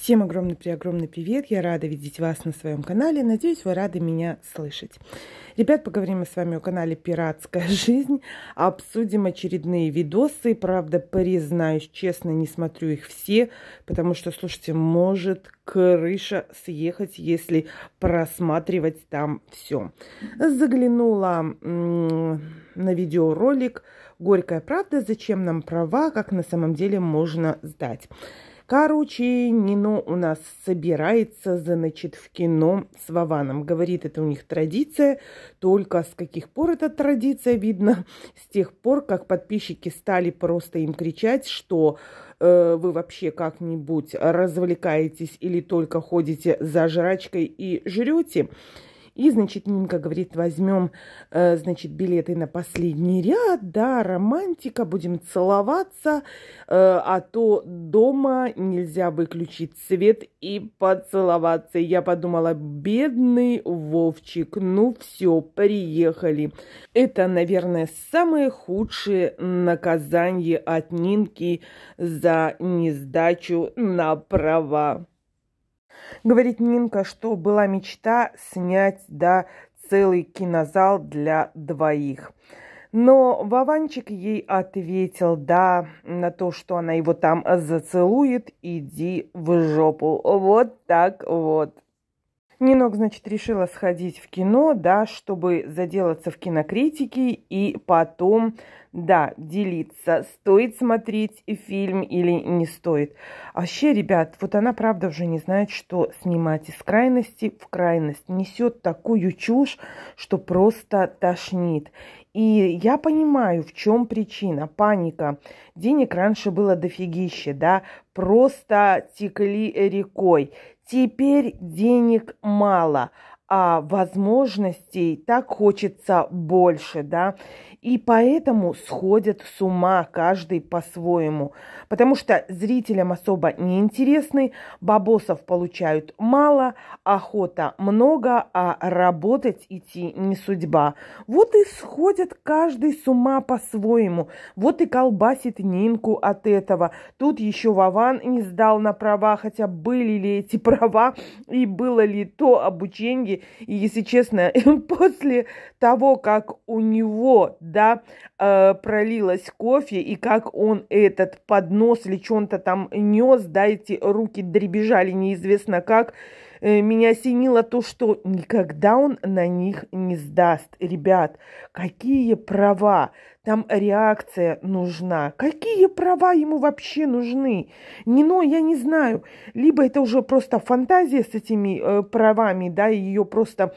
Всем огромный при огромный привет! Я рада видеть вас на своем канале. Надеюсь, вы рады меня слышать. Ребят, поговорим мы с вами о канале «Пиратская жизнь». Обсудим очередные видосы. Правда, признаюсь честно, не смотрю их все, потому что, слушайте, может крыша съехать, если просматривать там все. Заглянула на видеоролик «Горькая правда. Зачем нам права? Как на самом деле можно сдать?» Короче, Нино у нас собирается, значит, в кино с Вованом. Говорит, это у них традиция. Только с каких пор эта традиция, видно, с тех пор, как подписчики стали просто им кричать, что э, вы вообще как-нибудь развлекаетесь или только ходите за жрачкой и жрете. И, значит, Нинка говорит, возьмем, э, значит, билеты на последний ряд, да, романтика, будем целоваться, э, а то дома нельзя выключить свет и поцеловаться. я подумала, бедный Вовчик, ну все, приехали. Это, наверное, самое худшее наказание от Нинки за несдачу на права. Говорит Нинка, что была мечта снять, да, целый кинозал для двоих. Но Вованчик ей ответил, да, на то, что она его там зацелует, иди в жопу. Вот так вот. Нинок, значит, решила сходить в кино, да, чтобы заделаться в кинокритике и потом да, делиться, стоит смотреть фильм или не стоит. вообще, ребят, вот она правда уже не знает, что снимать из крайности в крайность. Несет такую чушь, что просто тошнит. И я понимаю, в чем причина. Паника. Денег раньше было дофигище, да, просто текли рекой. Теперь денег мало а, возможностей так хочется больше, да, и поэтому сходят с ума каждый по-своему, потому что зрителям особо неинтересны бабосов получают мало, охота много, а работать идти не судьба. Вот и сходят каждый с ума по-своему, вот и колбасит Нинку от этого. Тут еще Вован не сдал на права, хотя были ли эти права и было ли то обучение, и, если честно, после того, как у него, да, э, пролилось кофе, и как он этот поднос или что то там нес, да, эти руки дребезжали неизвестно как, Э, меня осенило то, что никогда он на них не сдаст. Ребят, какие права? Там реакция нужна. Какие права ему вообще нужны? Не, Нино, я не знаю. Либо это уже просто фантазия с этими э, правами, да, ее просто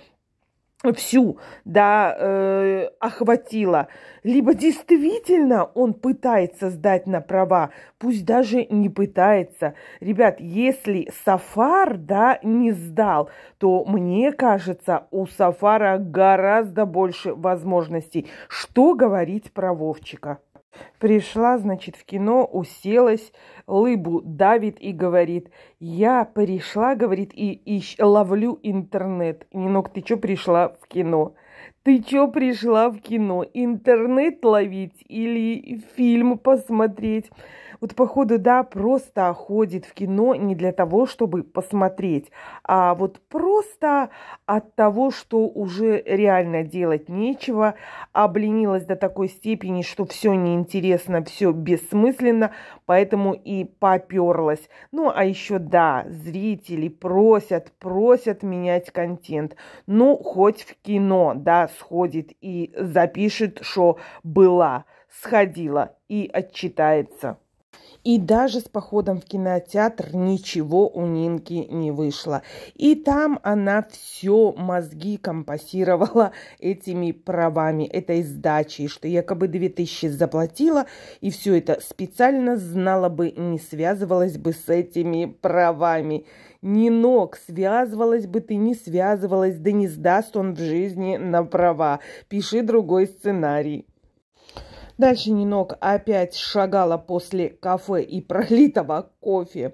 всю, да, э, охватила, либо действительно он пытается сдать на права, пусть даже не пытается. Ребят, если Сафар, да, не сдал, то мне кажется, у Сафара гораздо больше возможностей. Что говорить про Вовчика? Пришла, значит, в кино, уселась, лыбу давит и говорит, я пришла, говорит, и ищ, ловлю интернет. Нинок, ты чё пришла в кино? Ты чё пришла в кино? Интернет ловить или фильм посмотреть? Вот походу, да, просто ходит в кино не для того, чтобы посмотреть, а вот просто от того, что уже реально делать нечего, обленилась до такой степени, что все неинтересно, все бессмысленно, поэтому и и поперлась. Ну, а еще да, зрители просят, просят менять контент. Ну, хоть в кино, да, сходит и запишет, что была, сходила и отчитается. И даже с походом в кинотеатр ничего у Нинки не вышло. И там она все мозги компасировала этими правами, этой сдачей, что якобы 2000 заплатила, и все это специально знала бы, не связывалась бы с этими правами. Ни ног, связывалась бы ты, не связывалась, да не сдаст он в жизни на права. Пиши другой сценарий. Дальше Нинок опять шагала после кафе и пролитого кофе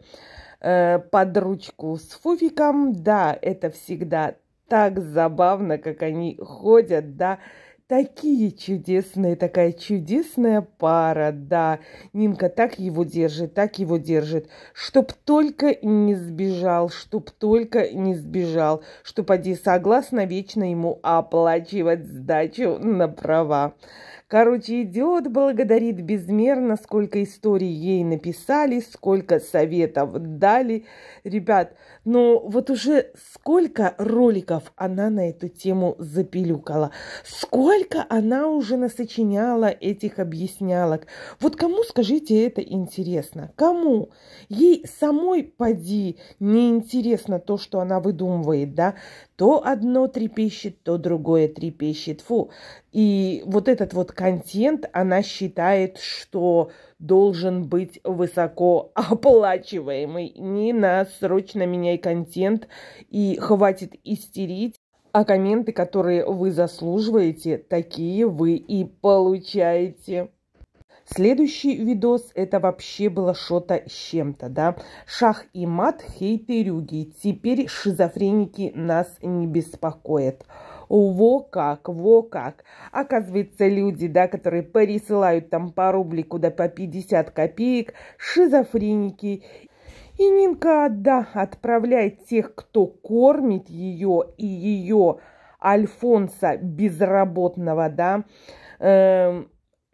э, под ручку с Фуфиком. Да, это всегда так забавно, как они ходят, да. Такие чудесные, такая чудесная пара, да. Нинка так его держит, так его держит, чтоб только не сбежал, чтоб только не сбежал, чтоб поди согласно вечно ему оплачивать сдачу на права. Короче, идет, благодарит безмерно, сколько историй ей написали, сколько советов дали. Ребят, ну вот уже сколько роликов она на эту тему запилюкала, сколько она уже насочиняла этих объяснялок. Вот кому, скажите, это интересно? Кому? Ей самой поди неинтересно то, что она выдумывает, да? То одно трепещет, то другое трепещет. Фу. И вот этот вот контент она считает, что должен быть высоко оплачиваемый. Нина, срочно меняй контент и хватит истерить. А комменты, которые вы заслуживаете, такие вы и получаете. Следующий видос это вообще было что-то с чем-то, да. Шах и мат, хейтерюги. Теперь шизофреники нас не беспокоят. Во как, во как. Оказывается, люди, да, которые пересылают там по рублику да по 50 копеек, шизофреники. И Нинка, да, отправляет тех, кто кормит ее и ее Альфонса безработного, да, э,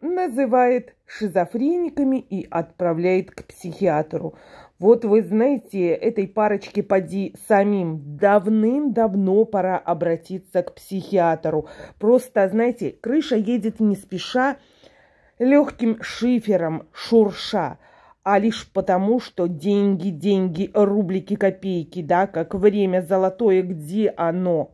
называет шизофрениками и отправляет к психиатру. Вот вы знаете, этой парочке поди самим давным-давно пора обратиться к психиатру. Просто, знаете, крыша едет не спеша, легким шифером шурша, а лишь потому, что деньги, деньги, рублики, копейки, да, как время золотое, где оно?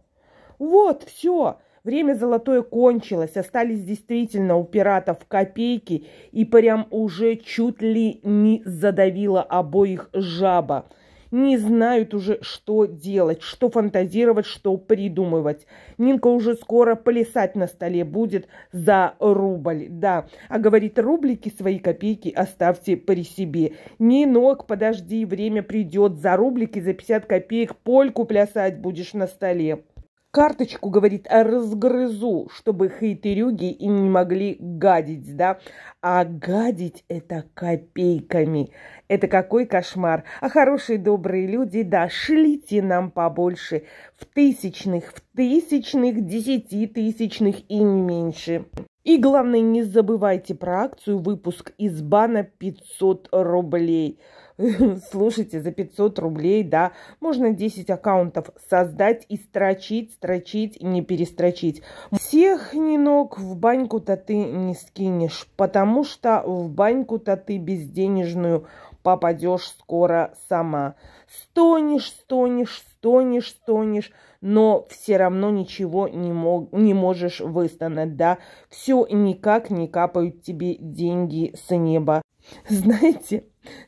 Вот, все, Время золотое кончилось, остались действительно у пиратов копейки, и прям уже чуть ли не задавила обоих жаба. Не знают уже, что делать, что фантазировать, что придумывать. Нинка уже скоро плясать на столе будет за рубль, да. А говорит, рублики свои копейки оставьте при себе. Нинок, подожди, время придет, за рублики, за 50 копеек польку плясать будешь на столе карточку, говорит, «А разгрызу, чтобы хейтерюги и не могли гадить, да. А гадить это копейками. Это какой кошмар. А хорошие, добрые люди, да, шлите нам побольше. В тысячных, в тысячных, десятитысячных и не меньше. И главное, не забывайте про акцию выпуск из бана 500 рублей. слушайте, за 500 рублей, да, можно 10 аккаунтов создать и строчить, строчить, не перестрочить. Всех ни ног в баньку-то ты не скинешь, потому что в баньку-то ты безденежную попадешь скоро сама. Стонешь, стонешь, стонешь, стонешь, но все равно ничего не, мог, не можешь выстанать, да? Все никак не капают тебе деньги с неба. Знаете,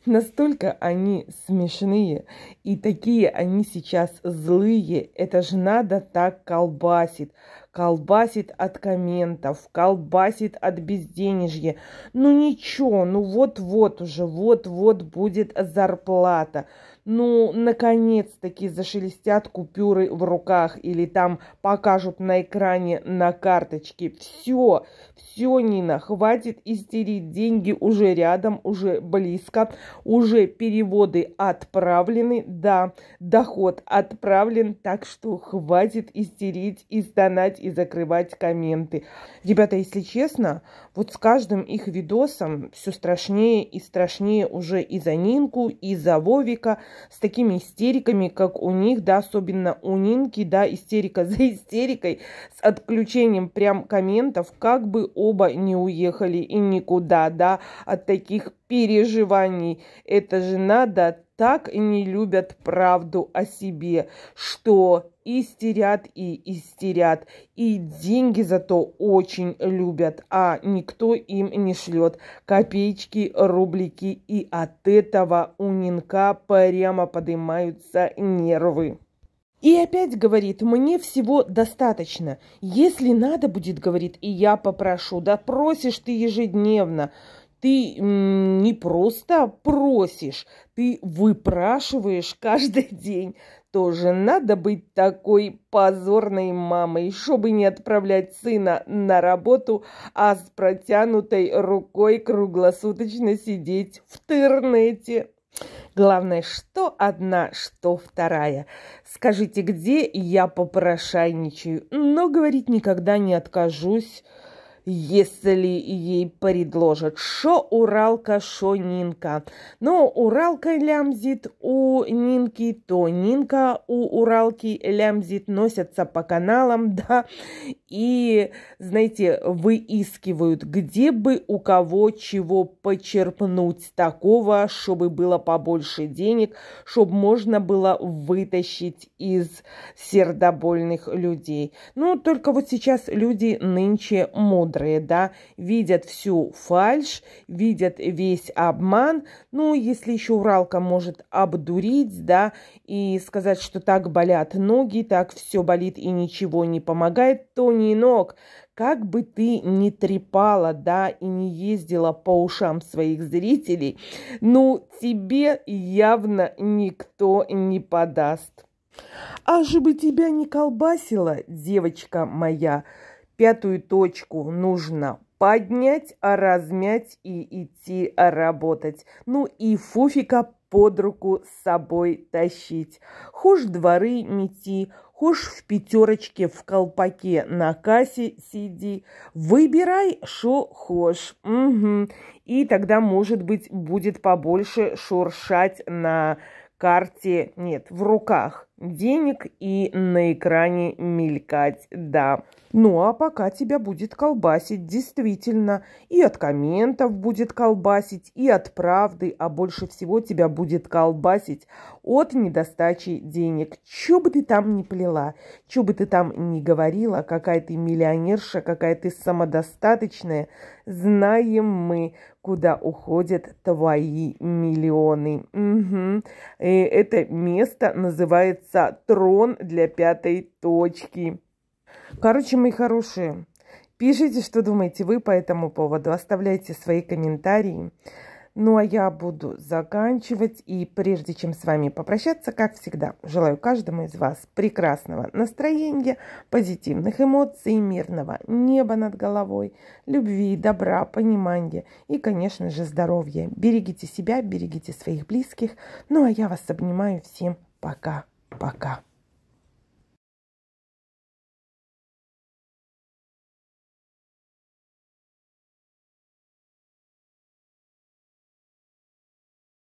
Настолько они смешные и такие они сейчас злые. Это же надо так колбасит. Колбасит от комментов, колбасит от безденежья. Ну ничего, ну вот-вот уже, вот-вот будет зарплата ну, наконец-таки зашелестят купюры в руках или там покажут на экране на карточке. Все, все, Нина, хватит истерить, деньги уже рядом, уже близко, уже переводы отправлены, да, доход отправлен, так что хватит истерить и стонать и закрывать комменты. Ребята, если честно, вот с каждым их видосом все страшнее и страшнее уже и за Нинку, и за Вовика – с такими истериками, как у них, да, особенно у Нинки, да, истерика за истерикой, с отключением прям комментов, как бы оба не уехали и никуда, да, от таких переживаний. Это же надо, так не любят правду о себе, что истерят и истерят. И деньги зато очень любят, а никто им не шлет копеечки, рублики. И от этого у Нинка прямо поднимаются нервы. И опять говорит, мне всего достаточно. Если надо будет, говорит, и я попрошу, да просишь ты ежедневно ты не просто просишь, ты выпрашиваешь каждый день. Тоже надо быть такой позорной мамой, чтобы не отправлять сына на работу, а с протянутой рукой круглосуточно сидеть в интернете. Главное, что одна, что вторая. Скажите, где я попрошайничаю, но говорить никогда не откажусь если ей предложат. Шо Уралка, шо Нинка. Но ну, Уралка лямзит у Нинки, то Нинка у Уралки лямзит, носятся по каналам, да, и, знаете, выискивают, где бы у кого чего почерпнуть такого, чтобы было побольше денег, чтобы можно было вытащить из сердобольных людей. Ну, только вот сейчас люди нынче мод мудрые, да, видят всю фальшь, видят весь обман. Ну, если еще Уралка может обдурить, да, и сказать, что так болят ноги, так все болит и ничего не помогает, то не ног. Как бы ты ни трепала, да, и не ездила по ушам своих зрителей, ну, тебе явно никто не подаст. Аж бы тебя не колбасила, девочка моя, Пятую точку нужно поднять, а размять и идти работать. Ну и фуфика под руку с собой тащить. Хуж дворы мети, хуж в пятерочке в колпаке на кассе сиди. Выбирай, шо хуж. Угу. И тогда, может быть, будет побольше шуршать на карте, нет, в руках – денег и на экране мелькать, да. Ну а пока тебя будет колбасить, действительно, и от комментов будет колбасить, и от правды, а больше всего тебя будет колбасить от недостачи денег. Чё бы ты там ни плела, чё бы ты там ни говорила, какая ты миллионерша, какая ты самодостаточная, знаем мы, куда уходят твои миллионы. Угу. И э, это место называется трон для пятой точки. Короче, мои хорошие, пишите, что думаете вы по этому поводу, оставляйте свои комментарии. Ну а я буду заканчивать. И прежде чем с вами попрощаться, как всегда, желаю каждому из вас прекрасного настроения, позитивных эмоций, мирного неба над головой, любви, добра, понимания и, конечно же, здоровья. Берегите себя, берегите своих близких. Ну а я вас обнимаю. Всем пока. Пока.